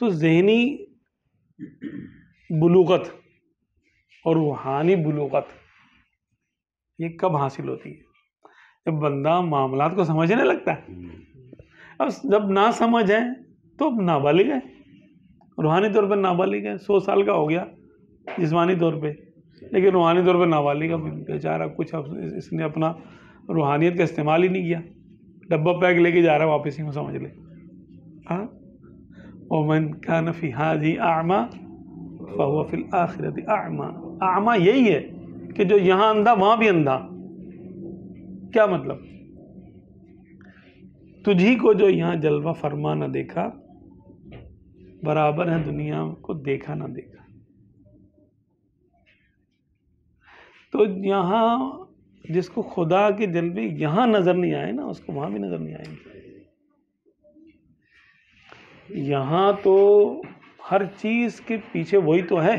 तो जहनी बलूगत और रूहानी बलूगत ये कब हासिल होती है जब बंदा मामला को समझने लगता है अब जब ना समझ है तो अब नाबालिग है रूहानी तौर पर नाबालिग है सौ साल का हो गया जिसमानी तौर पे लेकिन रूहानी तौर पर नाबालिग अब बेचारा कुछ अब इसने अपना रूहानियत का इस्तेमाल ही नहीं किया डब्बा पैक लेके जा रहा है वापस ही समझ ले हाँ ओमन كان في هذه اعمى فهو في आखिरत आमा اعمى यही है कि जो यहाँ अंधा वहाँ भी अंधा क्या मतलब तुझी को जो यहाँ जलवा फरमा ना देखा बराबर है दुनिया को देखा ना देखा तो यहाँ जिसको खुदा के जलवे यहाँ नज़र नहीं आए ना उसको वहाँ भी नज़र नहीं आएंगे यहाँ तो हर चीज के पीछे वही तो है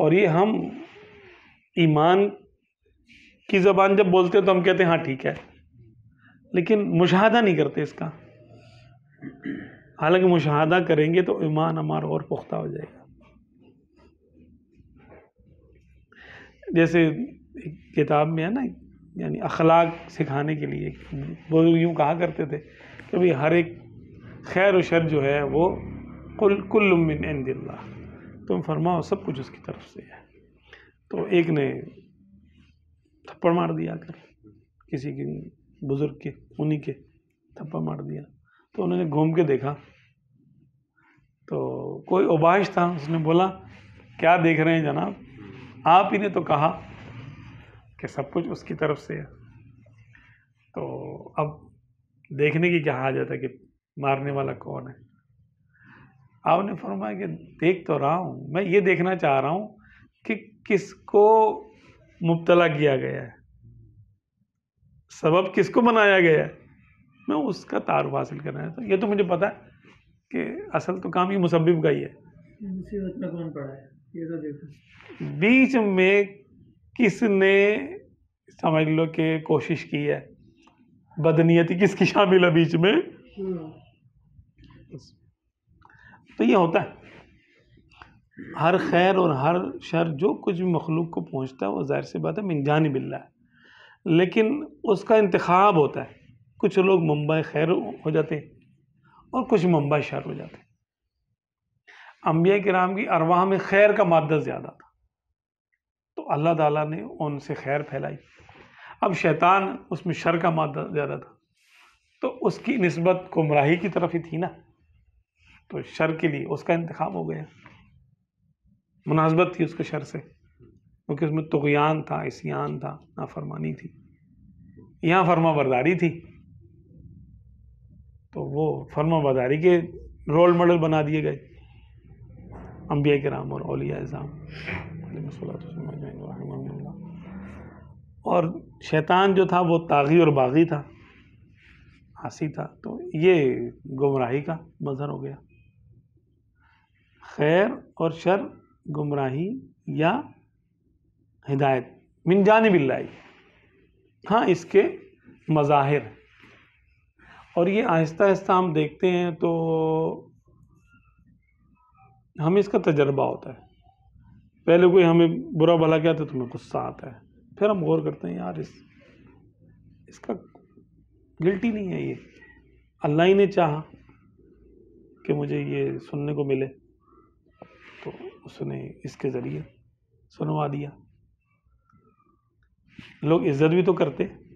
और ये हम ईमान की ज़बान जब बोलते हैं तो हम कहते हैं हाँ ठीक है लेकिन मुशाहदा नहीं करते इसका हालांकि मुशाहदा करेंगे तो ईमान हमारा और पुख्ता हो जाएगा जैसे किताब में है ना यानी अखलाक सिखाने के लिए वो यूँ कहा करते थे कि भाई हर एक खैर व शर जो है वो कुल कुल्लुमिन दिल्ला तुम फरमाओ सब कुछ उसकी तरफ से है तो एक ने थप्पड़ मार दिया कर किसी के बुज़ुर्ग के उन्हीं के थप्पड़ मार दिया तो उन्होंने घूम के देखा तो कोई उबाश था उसने बोला क्या देख रहे हैं जनाब आप ही ने तो कहा कि सब कुछ उसकी तरफ से है तो अब देखने की क्या हाजत है कि मारने वाला कौन है आपने फरमाया कि देख तो रहा हूँ मैं ये देखना चाह रहा हूँ कि किसको मुबतला किया गया है सबब किसको बनाया गया है मैं उसका तारुफ हासिल करना है तो ये तो मुझे पता है कि असल तो काम ही मुसबिब का ही है मुसीबत में कौन पड़ा है ये तो देखो बीच में किसने समझ लो कि कोशिश की है बदनीयति किसकी शामिल है बीच में तो ये होता है हर खैर और हर शर जो कुछ भी मखलूक को पहुंचता है वो ज़ाहिर सी बात है मिनजानी बिल्ला है लेकिन उसका इंतखाब होता है कुछ लोग मुंबई खैर हो जाते हैं और कुछ मुंबई शर हो जाते हैं अम्बिया कराम की अरवाह में खैर का मादा ज़्यादा था अल्लाह ताला ने उनसे खैर फैलाई अब शैतान उसमें शर का मादा ज़्यादा था तो उसकी नस्बत गुमराही की तरफ ही थी ना तो शर के लिए उसका इंतखब हो गया मुनासबत थी उसके शर से क्योंकि उसमें तुगयान था इसियान था नाफरमानी थी यहाँ फर्मा बरदारी थी तो वो फर्मा बरदारी के रोल मॉडल बना दिए गए अम्बिया कराम और अलिया इज़ाम और शैतान जो था वो तागी और बागी था हंसी था तो ये गुमराही का मज़हर हो गया खैर और शर गुमराही या हिदायत मिन जानबिल्लाई हाँ इसके मज़ाहिर और ये आहिस्ता आहिस्ता हम देखते हैं तो हमें इसका तजर्बा होता है पहले कोई हमें बुरा भला कहता है तो हमें गुस्सा आता है फिर हम गौर करते हैं यार इस इसका गिल्टी नहीं है ये अल्लाह ही ने चाहा कि मुझे ये सुनने को मिले तो उसने इसके ज़रिए सुनवा दिया लोग इज़्ज़त भी तो करते